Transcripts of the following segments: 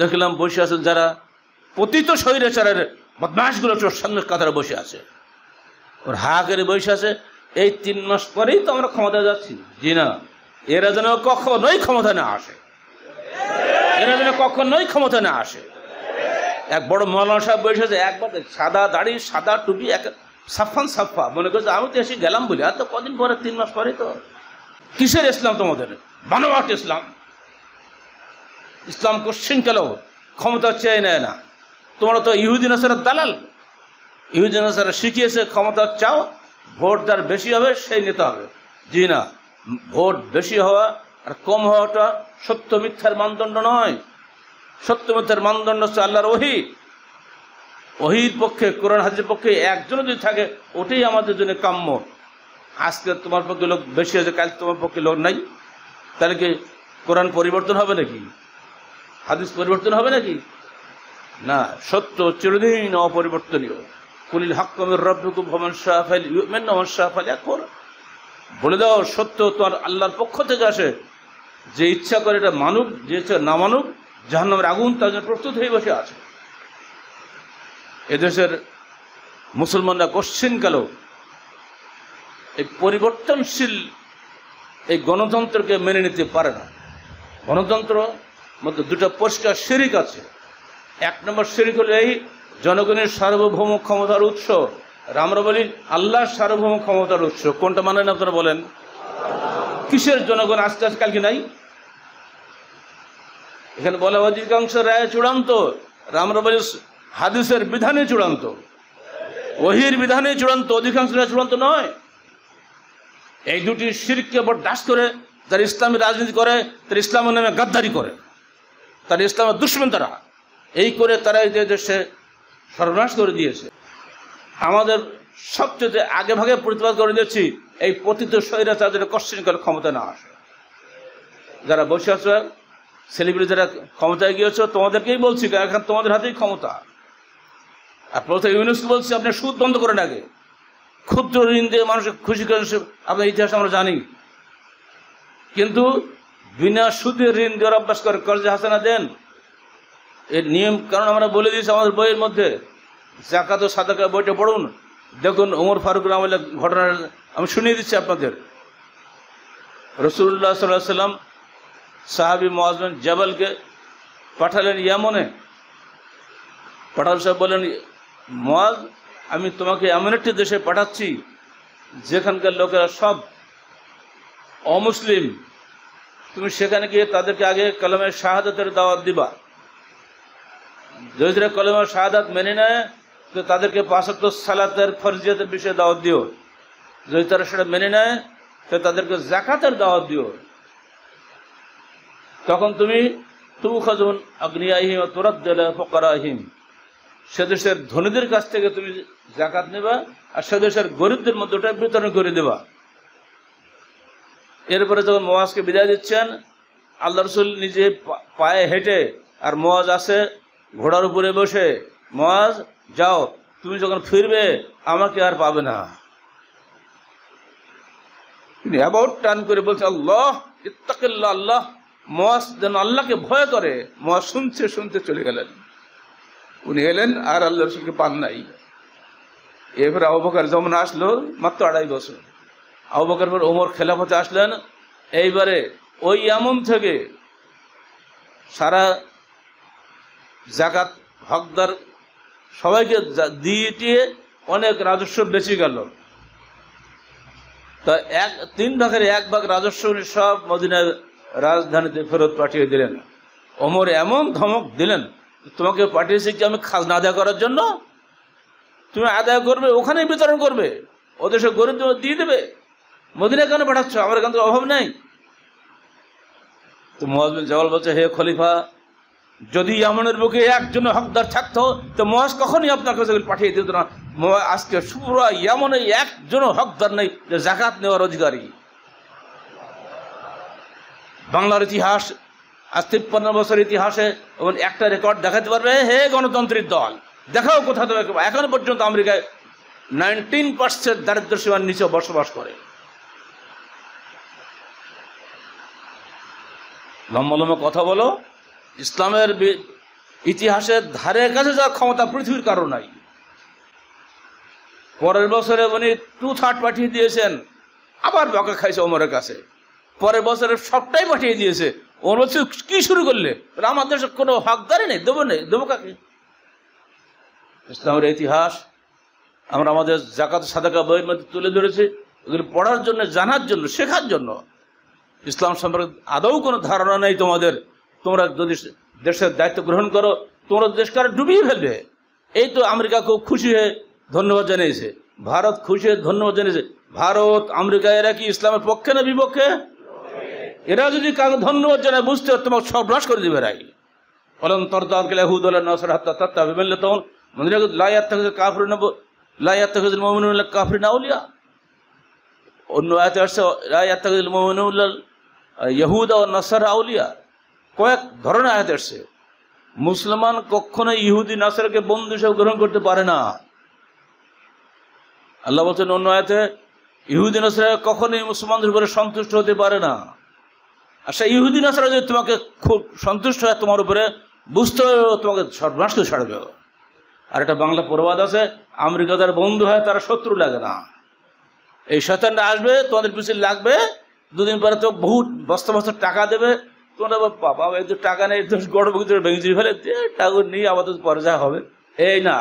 দেখলাম বসে আছেন যারা পতিত স্বৈরাচারের বদমাসগুলো চোর সঙ্গে কাতারে বসে আছে ওর হা করে বসে আছে এই তিন মাস পরেই তো আমরা ক্ষমতা যাচ্ছি জি না এরা যেন কখনোই ক্ষমতা না আসে এরা যেন কখনোই ক্ষমতা না আসে এক বড় মৌলানা সাহেব বসে আছে একবার সাদা দাড়ি সাদা টুপি এক সাফান সাফা মনে করছে আমি তো এসে গেলাম বলি আর তো কদিন পরে তিন মাস পরে তো কিসের ইসলাম তোমাদের বানোয়াট ইসলাম ইসলাম কোশ্চিনকালেও ক্ষমতা চেয়ে নেয় না তোমরা তো ইহুদিন হাসানের দালাল ইহুদিন নাসারা শিখিয়েছে ক্ষমতা চাও ভোট যার বেশি হবে সেই নিতে হবে জি না ভোট বেশি হওয়া আর কম হওয়াটা সত্য মিথ্যার মানদণ্ড নয় সত্য মিথ্যার মানদণ্ড হচ্ছে আল্লাহর ওহি ওহির পক্ষে কোরআন হাজির পক্ষে একজনও যদি থাকে ওটাই আমাদের জন্য কাম্য আজকে তোমার পক্ষে লোক বেশি আছে কাল তোমার পক্ষে লোক নাই তাহলে কি কোরআন পরিবর্তন হবে নাকি হাদিস পরিবর্তন হবে নাকি না সত্য চিরদিন অপরিবর্তনীয় কুলিল হাক্কমের রব্যকু ভবন শাহ ইউমেন অমন শাহফেল এক বলে দাও সত্য তোমার আল্লাহর পক্ষ থেকে আসে যে ইচ্ছা করে এটা মানুক যে ইচ্ছা না মানুক নামের আগুন তার জন্য প্রস্তুত হয়ে বসে আছে এদেশের মুসলমানরা কশ্চিনকাল এই পরিবর্তনশীল এই গণতন্ত্রকে মেনে নিতে পারে না গণতন্ত্র মধ্যে দুটো পরিষ্কার শিরিক আছে এক নম্বর শিরিক হলো এই জনগণের সার্বভৌম ক্ষমতার উৎস আমরা বলি আল্লাহর সার্বভৌম ক্ষমতার উৎস কোনটা মানেন আপনারা বলেন কিসের জনগণ আস্তে আস্তে কালকে নাই এখানে বলা অধিকাংশ রায় চূড়ান্ত আমরা বলি হাদিসের বিধানে চূড়ান্ত ওহির বিধানে চূড়ান্ত অধিকাংশ রায় চূড়ান্ত নয় এই দুটি শিরকে ডাস করে যারা ইসলামী রাজনীতি করে তার ইসলামের নামে গাদ্দারি করে তারা ইসলামের দুশ্মন তারা এই করে তারা এই দেশে সর্বনাশ করে দিয়েছে আমাদের সবচেয়ে আগে ভাগে প্রতিবাদ করে দিয়েছি এই পতিত শরীরে তাদের কশ্চিন করে ক্ষমতা না আসে যারা বসে আছো সেলিব্রিটি যারা ক্ষমতায় গিয়েছ তোমাদেরকেই বলছি কারণ এখন তোমাদের হাতেই ক্ষমতা আর প্রথম ইউনেস্কো বলছি আপনি সুদ বন্ধ করে আগে ক্ষুদ্র ঋণ দিয়ে মানুষের খুশি করেন আপনার ইতিহাস আমরা জানি কিন্তু বিনা সুদে ঋণ দেওয়ার অভ্যাস করে কর্জে হাসানা দেন এর নিয়ম কারণ আমরা বলে দিয়েছি আমাদের বইয়ের মধ্যে জাকাত ও সাদাকা বইটা পড়ুন দেখুন ওমর ফারুক রামুল্লাহ ঘটনা আমি শুনিয়ে দিচ্ছি আপনাদের রসুল্লাহ সাল্লাহ সাল্লাম সাহাবি মহাজন জাবালকে পাঠালেন ইয়ামনে পাঠাল সাহেব বলেন মহাজ আমি তোমাকে এমন একটি দেশে পাঠাচ্ছি যেখানকার লোকেরা সব অমুসলিম তুমি সেখানে গিয়ে তাদেরকে আগে কলমের শাহাদতের দাওয়াত দিবা যদি কলমের শাহাদাত মেনে নেয় তো তাদেরকে পাঁচত্ব সালাতের ফরজিয়াতের বিষয়ে দাওয়াত দিও যদি তারা সেটা মেনে নেয় তো তাদেরকে জাকাতের দাওয়াত দিও তখন তুমি তু খাজুন আহিম দেলে ফকর আহিম সেদেশের ধনীদের কাছ থেকে তুমি জাকাত নেবা আর সেদেশের গরিবদের মধ্যে ওটা বিতরণ করে দেবা এরপরে যখন মোয়াজকে বিদায় দিচ্ছেন আল্লাহ রসুল নিজে পায়ে হেঁটে আর মোয়াজ আসে ঘোড়ার উপরে বসে মোয়াজ যাও তুমি যখন ফিরবে আমাকে আর পাবে না তিনি অ্যাবাউট টান করে বলছে আল্লাহ ইত্তাকিল্লা আল্লাহ মোয়াজ যেন আল্লাহকে ভয় করে মোয়াজ শুনছে শুনতে চলে গেলেন উনি এলেন আর আল্লাহ রসুলকে পান নাই এরপরে অবকার যেমন আসলো মাত্র আড়াই বছর আবু পর ওমর খেলাফতে আসলেন এইবারে ওই এমন থেকে সারা জাকাত হকদার সবাইকে দিয়ে অনেক রাজস্ব বেঁচে গেল তা এক তিন ভাগের এক ভাগ রাজস্ব উনি সব মদিনার রাজধানীতে ফেরত পাঠিয়ে দিলেন অমর এমন ধমক দিলেন তোমাকে পাঠিয়েছি কি আমি খাজনা আদায় করার জন্য তুমি আদায় করবে ওখানেই বিতরণ করবে ওদের সব গরিব দিয়ে দেবে মদিনা কেন পাঠাচ্ছ আমার এখান থেকে অভাব নাই তো মোয়াজবিন জওয়াল বলছে হে খলিফা যদি ইয়ামনের বুকে একজন হকদার থাকতো তো মহাজ কখনই আপনার কাছে পাঠিয়ে দিত না আজকে সুপুরা ইয়ামনে একজনও হকদার নেই যে জাকাত নেওয়ার অধিকারী বাংলার ইতিহাস আজ তিপ্পান্ন বছর ইতিহাসে এবং একটা রেকর্ড দেখাতে পারবে হে গণতন্ত্রের দল দেখাও কোথা থেকে এখন পর্যন্ত আমেরিকায় নাইনটিন পার্সেন্ট দারিদ্র সীমার নিচে বসবাস করে লম্বা লম্বা কথা বলো ইসলামের ইতিহাসের ধারে কাছে যা ক্ষমতা পৃথিবীর কারো নাই পরের বছরে উনি টু থার্ড পাঠিয়ে দিয়েছেন আবার বকা খাইছে ওমরের কাছে পরের বছরে সবটাই পাঠিয়ে দিয়েছে ওমর বলছে কি শুরু করলে আমার দেশে কোনো হকদারি নেই দেবো নেই দেবো কাকে ইসলামের ইতিহাস আমরা আমাদের জাকাত সাদাকা বইয়ের মধ্যে তুলে ধরেছি ওগুলো পড়ার জন্য জানার জন্য শেখার জন্য ইসলাম সম্পর্কে আদৌ কোনো ধারণা নেই তোমাদের তোমরা যদি দেশের দায়িত্ব গ্রহণ করো তোমরা দেশকে আর ডুবিয়ে ফেলবে এই তো আমেরিকা খুব খুশি হয়ে ধন্যবাদ জানিয়েছে ভারত খুশি হয়ে ধন্যবাদ জানিয়েছে ভারত আমেরিকা এরা কি ইসলামের পক্ষে না বিপক্ষে এরা যদি কাউকে ধন্যবাদ জানায় বুঝতে তোমাকে সর্বনাশ করে দেবে রাই তখন নেব না উলিয়া অন্য ইহুদা ও নাসার আউলিয়া কয়েক ধরনের আয়াত এসছে মুসলমান কখনো ইহুদি নাসারকে বন্ধু হিসেবে গ্রহণ করতে পারে না আল্লাহ বলছেন অন্য আয়াতে ইহুদি নাসারা কখনোই মুসলমানদের উপরে সন্তুষ্ট হতে পারে না আচ্ছা ইহুদি নাসারা যদি তোমাকে খুব সন্তুষ্ট হয় তোমার উপরে বুঝতে হবে তোমাকে সর্বনাশ ছাড়বে আর একটা বাংলা প্রবাদ আছে আমেরিকা তার বন্ধু হয় তারা শত্রু লাগে না এই শতানটা আসবে তোমাদের পিছিয়ে লাগবে দুদিন পরে তো বহু বস্তা বস্তা টাকা দেবে তোমরা বাবা টাকা নেই ভেঙে দিয়ে ফেলে নিয়ে পরে যা হবে এই না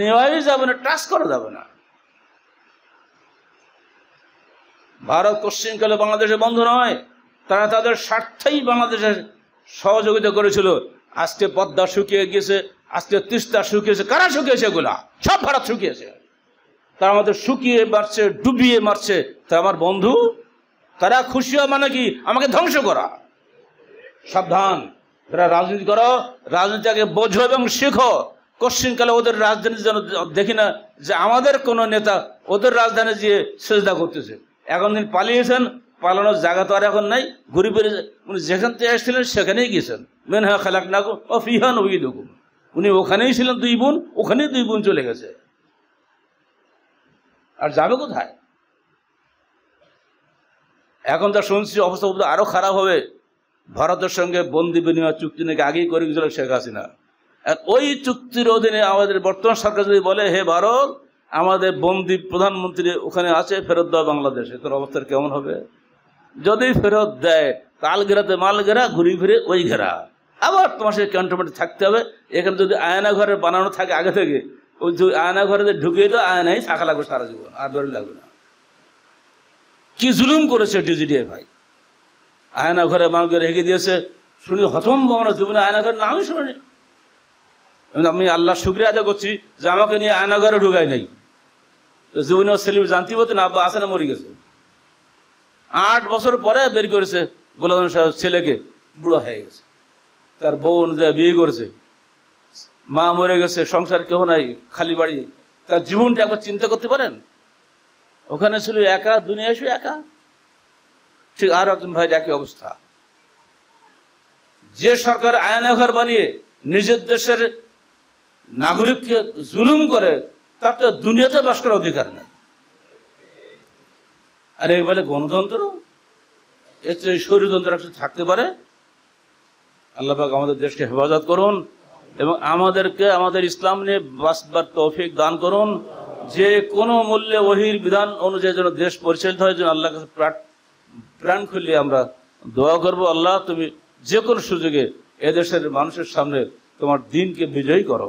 নেওয়াই যাবে না টাচ করা যাবে না ভারত পশ্চিমকালে নয় তারা তাদের স্বার্থেই বাংলাদেশে সহযোগিতা করেছিল আজকে পদ্মা শুকিয়ে গেছে আজকে তিস্তা শুকিয়েছে কারা শুকিয়েছে এগুলা সব ভারত শুকিয়েছে তারা আমাদের শুকিয়ে মারছে ডুবিয়ে মারছে তা আমার বন্ধু তারা খুশি হওয়া মানে কি আমাকে ধ্বংস করা সাবধান তারা রাজনীতি করো রাজনীতি আগে বোঝো এবং শেখো কশ্চিনকালে ওদের রাজধানী যেন দেখি না যে আমাদের কোনো নেতা ওদের রাজধানী যে সেজদা করতেছে এখন তিনি পালিয়েছেন পালানোর জায়গা তো আর এখন নাই ঘুরে ফিরে উনি যেখান থেকে এসেছিলেন সেখানেই গিয়েছেন মেন হ্যাঁ খেলাক না ও ফিহান ওই দেখুন উনি ওখানেই ছিলেন দুই বোন ওখানেই দুই বোন চলে গেছে আর যাবে কোথায় এখন তো শুনছি অবস্থা আরও খারাপ হবে ভারতের সঙ্গে বন্দি বিনিময় চুক্তি নাকি আগেই করে গেছিল শেখ হাসিনা ওই চুক্তির অধীনে আমাদের বর্তমান সরকার যদি বলে হে ভারত আমাদের বন্দি প্রধানমন্ত্রী ওখানে আছে ফেরত দেওয়া বাংলাদেশে তোর অবস্থা কেমন হবে যদি ফেরত দেয় তাল ঘেরাতে মাল ঘেরা ঘুরি ফিরে ওই ঘেরা আবার তোমার সেই ক্যান্টনমেন্টে থাকতে হবে এখানে যদি আয়না ঘরে বানানো থাকে আগে থেকে ওই আয়না ঘরে ঢুকিয়ে তো আয়নাই থাকা লাগবে সারা জীবন আর ধরে লাগবে না কি জুলুম করেছে ডিজিডিএ ভাই আয়না ঘরে মানুষকে রেখে দিয়েছে শুনি হতম আমরা জীবনে আয়না ঘরের নামই শুনে আমি আল্লাহ শুক্রিয়া আদায় করছি যে আমাকে নিয়ে আয়না ঘরে ঢুকাই নাই জীবনে সেলিম জানতে হতো না আব্বা আসে না মরে গেছে আট বছর পরে বের করেছে গোলাম সাহেব ছেলেকে বুড়ো হয়ে গেছে তার বউ অনুযায়ী বিয়ে করেছে মা মরে গেছে সংসার কেউ নাই খালি বাড়ি তার জীবনটা একবার চিন্তা করতে পারেন ওখানে ছিল একা দুনিয়া শুধু একা ঠিক আর একজন ভাই একই অবস্থা যে সরকার আয়নাঘর বানিয়ে নিজের দেশের নাগরিককে জুলুম করে তার তো দুনিয়াতে বাস করার অধিকার নেই আর এই বলে গণতন্ত্র এতে শরীরতন্ত্র একটা থাকতে পারে আল্লাহাক আমাদের দেশকে হেফাজত করুন এবং আমাদেরকে আমাদের ইসলাম নিয়ে বাসবার তৌফিক দান করুন যে কোনো মূল্যে ওহির বিধান অনুযায়ী যেন দেশ পরিচালিত হয় যেন আল্লাহ কাছে প্রাণ খুললে আমরা দোয়া করবো আল্লাহ তুমি যে কোনো সুযোগে এদেশের মানুষের সামনে তোমার দিনকে বিজয়ী করো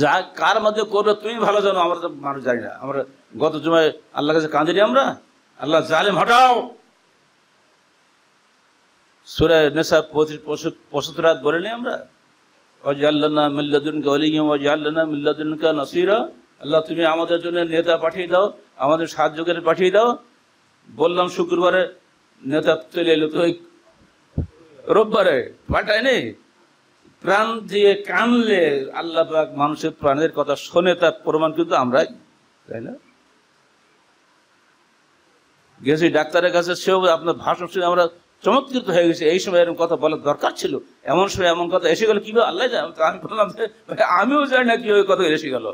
যা কার মধ্যে করবে তুমি ভালো জানো আমরা তো মানুষ জানি না আমরা গত জুমায় আল্লাহ কাছে কাঁদিনি আমরা আল্লাহ জালেম হটাও সুরায় নেশা পঁচিশ পঁচাত্তর রাত বলিনি আমরা অজাল্লানা মিল্লাদুনকে অলিগিম অজাল্লানা কে নাসিরা আল্লাহ তুমি আমাদের জন্য নেতা পাঠিয়ে দাও আমাদের সাহায্য করে পাঠিয়ে দাও বললাম শুক্রবারে নেতা চলে এলো তো রোববারে পাঠায়নি প্রাণ দিয়ে কানলে আল্লাহ মানুষের প্রাণের কথা শোনে তার প্রমাণ কিন্তু আমরাই তাই না গেছি ডাক্তারের কাছে সেও আপনার ভাষণ শুনে আমরা চমৎকৃত হয়ে গেছে এই সময় এরকম কথা বলার দরকার ছিল এমন সময় এমন কথা এসে গেল কিভাবে আল্লাহ আমি বললাম আমিও জানি না কিভাবে কথা এসে গেল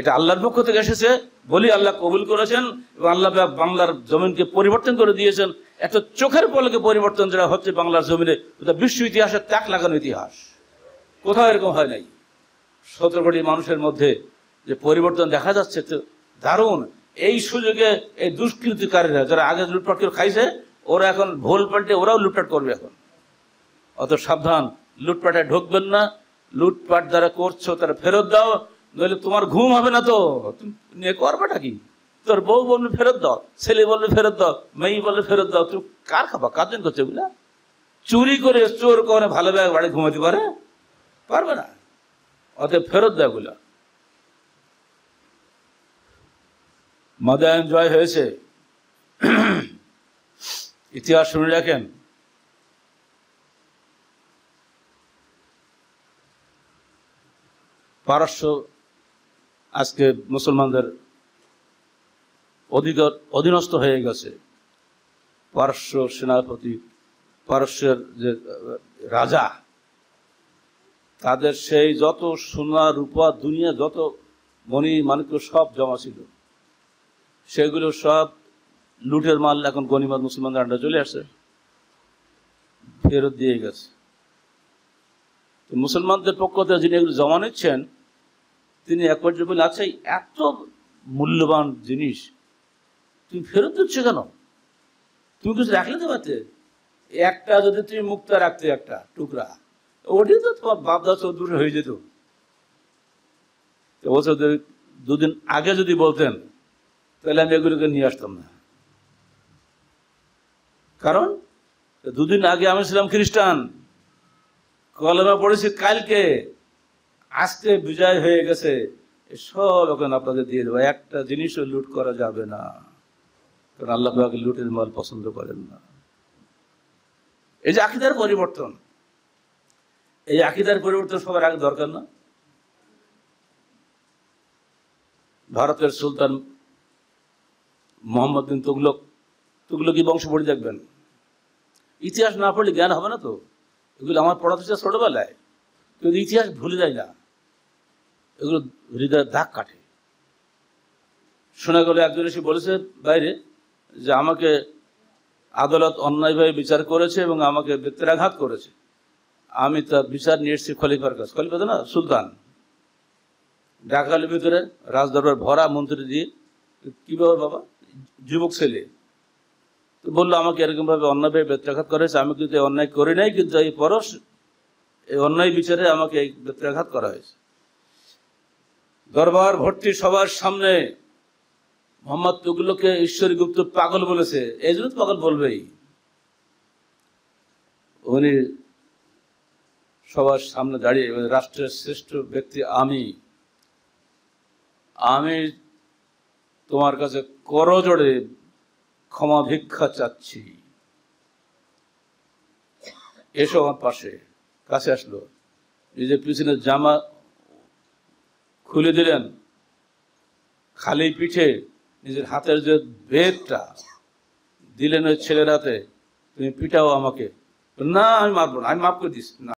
এটা আল্লাহর পক্ষ থেকে এসেছে বলি আল্লাহ কবুল করেছেন এবং আল্লাহ বাংলার জমিনকে পরিবর্তন করে দিয়েছেন এত চোখের পলকে পরিবর্তন যেটা হচ্ছে বাংলার জমিনে ওটা বিশ্ব ইতিহাসের ত্যাগ লাগানো ইতিহাস কোথাও এরকম হয় নাই সতেরো কোটি মানুষের মধ্যে যে পরিবর্তন দেখা যাচ্ছে দারুণ এই সুযোগে এই দুষ্কৃতিকারীরা যারা আগে লুটপাট করে খাইছে ওরা এখন ভোল পাল্টে ওরাও লুটপাট করবে এখন অত সাবধান লুটপাটে ঢুকবেন না লুটপাট যারা করছো তারা ফেরত দাও নইলে তোমার ঘুম হবে না তো তুমি করবেটা কি তোর বউ বলবে ফেরত দাও ছেলে বলবে ফেরত দাও মেয়ে বলবে ফেরত দাও তুমি কার খাবা কার জন্য করছে এগুলা চুরি করে চোর করে ভালো ব্যাগ বাড়ি ঘুমাতে পারে পারবে না অত ফেরত দেয় এগুলা মাদায়ন জয় হয়েছে ইতিহাস শুনে রাখেন পারস্য আজকে মুসলমানদের অধিকার অধীনস্থ হয়ে গেছে পারস্য সেনাপতি পারস্যের যে রাজা তাদের সেই যত সোনা রূপা দুনিয়া যত মণি মানিক্য সব জমা ছিল সেগুলো সব লুটের মাল এখন গনিমাদ মুসলমানদের আন্ডা চলে আসছে ফেরত দিয়ে গেছে মুসলমানদের পক্ষ থেকে যিনি এগুলো জমা নিচ্ছেন তিনি একবার বলে আচ্ছা এত মূল্যবান জিনিস তুমি ফেরত দিচ্ছ কেন তুমি কিছু রাখলে তো পারতে একটা যদি তুমি মুক্তা রাখতে একটা টুকরা ওটি তো তোমার বাপদা চৌধুরী হয়ে যেত বছর দুদিন আগে যদি বলতেন তাহলে আমি এগুলোকে নিয়ে আসতাম না কারণ দুদিন আগে আমি ছিলাম খ্রিস্টান কলমে পড়েছি কালকে আজকে বিজয় হয়ে গেছে সব এখন আপনাদের দিয়ে দেবো একটা জিনিসও লুট করা যাবে না কারণ আল্লাহ লুটের মাল পছন্দ করেন না এই যে আকিদার পরিবর্তন এই আকিদার পরিবর্তন সবার আগে দরকার না ভারতের সুলতান মোহাম্মদ বিন তুগলক তুগলকি বংশ পড়ে দেখবেন ইতিহাস না পড়লে জ্ঞান হবে না তো এগুলো আমার পড়াতে ছোটবেলায় কিন্তু ইতিহাস ভুলে যায় না এগুলো হৃদয়ের দাগ কাটে শোনা গেল একজন এসে বলেছে বাইরে যে আমাকে আদালত অন্যায়ভাবে বিচার করেছে এবং আমাকে বেত্রাঘাত করেছে আমি তা বিচার নিয়ে এসেছি খলিফার কাছে খলিফা না সুলতান ডাকালের ভিতরে রাজদরবার ভরা মন্ত্রী দিয়ে কীভাবে বাবা যুবক ছেলে তো বললো আমাকে এরকমভাবে অন্যায়ভাবে বেত্রাঘাত করেছে আমি কিন্তু অন্যায় করি নাই কিন্তু এই পরশ এই অন্যায় বিচারে আমাকে এই বেত্রাঘাত করা হয়েছে দরবার ভর্তি সবার সামনে মোহাম্মদ তুগলকে ঈশ্বরী গুপ্ত পাগল বলেছে এই জন্য পাগল বলবেই উনি সবার সামনে দাঁড়িয়ে রাষ্ট্রের শ্রেষ্ঠ ব্যক্তি আমি আমি তোমার কাছে করজোড়ে ক্ষমা ভিক্ষা চাচ্ছি এসো আমার পাশে কাছে আসলো নিজের পিছনে জামা খুলে দিলেন খালি পিঠে নিজের হাতের যে বেদটা দিলেন ওই ছেলেরাতে তুমি পিটাও আমাকে না আমি মারবো না আমি মাফ করে দিস না